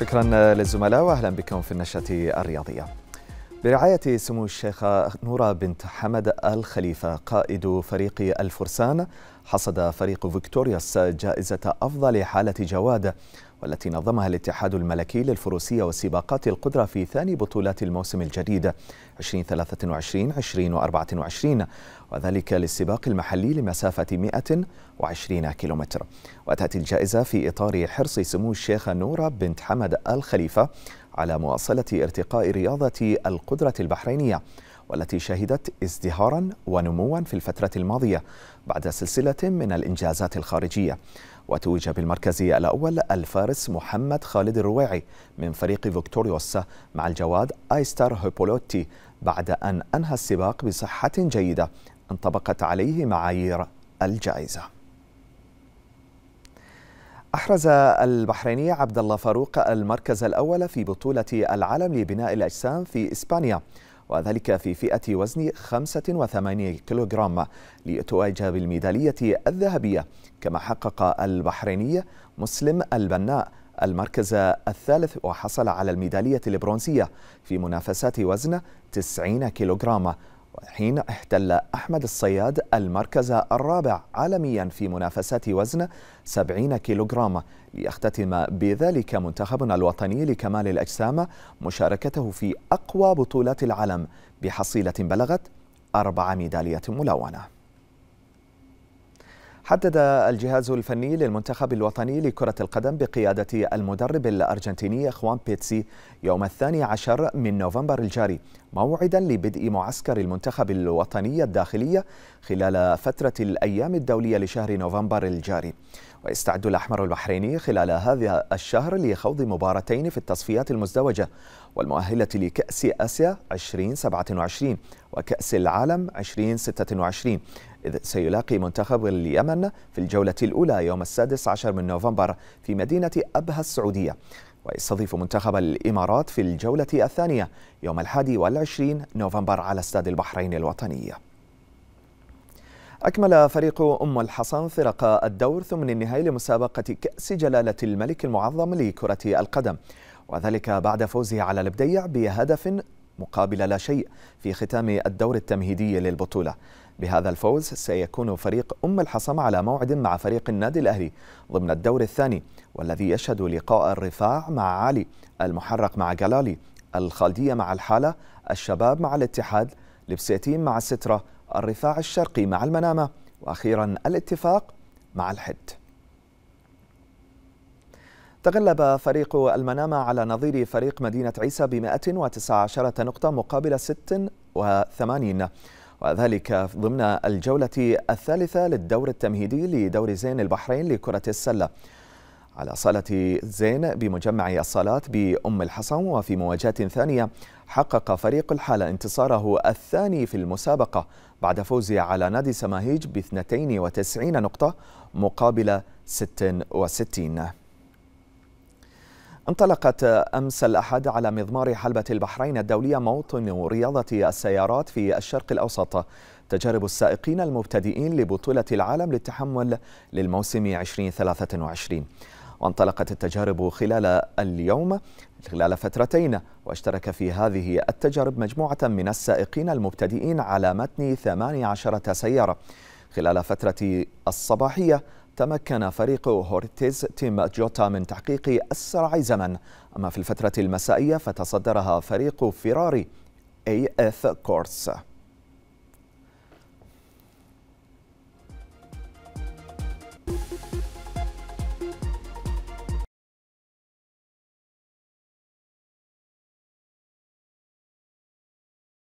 شكرا للزملاء واهلا بكم في النشره الرياضيه. برعاية سمو الشيخة نورة بنت حمد الخليفة قائد فريق الفرسان حصد فريق فيكتورياس جائزة أفضل حالة جواد والتي نظمها الاتحاد الملكي للفروسية وسباقات القدرة في ثاني بطولات الموسم الجديد 2023 2024 وذلك للسباق المحلي لمسافة 120 كيلومتر وتأتي الجائزة في إطار حرص سمو الشيخة نورة بنت حمد آل خليفة على مواصلة ارتقاء رياضة القدرة البحرينية والتي شهدت ازدهارا ونموا في الفترة الماضية بعد سلسلة من الإنجازات الخارجية وتوج بالمركز الأول الفارس محمد خالد الرواعي من فريق فيكتوريوس مع الجواد آيستر هيبولوتي بعد أن أنهى السباق بصحة جيدة انطبقت عليه معايير الجائزة أحرز البحريني عبد الله فاروق المركز الأول في بطولة العالم لبناء الأجسام في إسبانيا وذلك في فئة وزن 85 كيلوغرام لتواجه بالميدالية الذهبية كما حقق البحريني مسلم البناء المركز الثالث وحصل على الميدالية البرونزية في منافسات وزن 90 كيلوغرام حين احتل أحمد الصياد المركز الرابع عالميا في منافسات وزن 70 كيلوغرام ليختتم بذلك منتخبنا الوطني لكمال الأجسام مشاركته في أقوى بطولات العالم بحصيلة بلغت أربع ميداليات ملونة حدد الجهاز الفني للمنتخب الوطني لكرة القدم بقيادة المدرب الأرجنتيني خوان بيتسي يوم الثاني عشر من نوفمبر الجاري موعدا لبدء معسكر المنتخب الوطني الداخلية خلال فترة الأيام الدولية لشهر نوفمبر الجاري ويستعد الأحمر البحريني خلال هذا الشهر لخوض مباراتين في التصفيات المزدوجة والمؤهلة لكأس آسيا 2027 وكأس العالم 2026 إذ سيلاقي منتخب اليمن في الجولة الأولى يوم السادس عشر من نوفمبر في مدينة أبها السعودية ويستضيف منتخب الإمارات في الجولة الثانية يوم الحادي والعشرين نوفمبر على استاد البحرين الوطني أكمل فريق أم الحصن فرق الدور ثمن النهائي لمسابقة كأس جلالة الملك المعظم لكرة القدم وذلك بعد فوزه على البديع بهدف مقابل لا شيء في ختام الدور التمهيدي للبطولة بهذا الفوز سيكون فريق أم الحصم على موعد مع فريق النادي الأهلي ضمن الدور الثاني والذي يشهد لقاء الرفاع مع علي المحرق مع جلالي الخالدية مع الحالة الشباب مع الاتحاد لبسيتين مع السترة الرفاع الشرقي مع المنامة وأخيرا الاتفاق مع الحد تغلب فريق المنامة على نظير فريق مدينة عيسى ب 119 نقطة مقابل 86 وذلك ضمن الجولة الثالثة للدور التمهيدي لدور زين البحرين لكرة السلة على صالة زين بمجمع الصالات بأم الحصن وفي مواجهة ثانية حقق فريق الحالة انتصاره الثاني في المسابقة بعد فوزه على نادي سماهيج ب 92 نقطة مقابل 66 انطلقت أمس الأحد على مضمار حلبة البحرين الدولية موطن رياضة السيارات في الشرق الأوسط تجارب السائقين المبتدئين لبطولة العالم للتحمل للموسم 2023 وانطلقت التجارب خلال اليوم خلال فترتين واشترك في هذه التجارب مجموعة من السائقين المبتدئين على متن 18 سيارة خلال فترة الصباحية تمكن فريق هورتيز تيم جوتا من تحقيق أسرع زمن أما في الفترة المسائية فتصدرها فريق فيراري اي اف كورس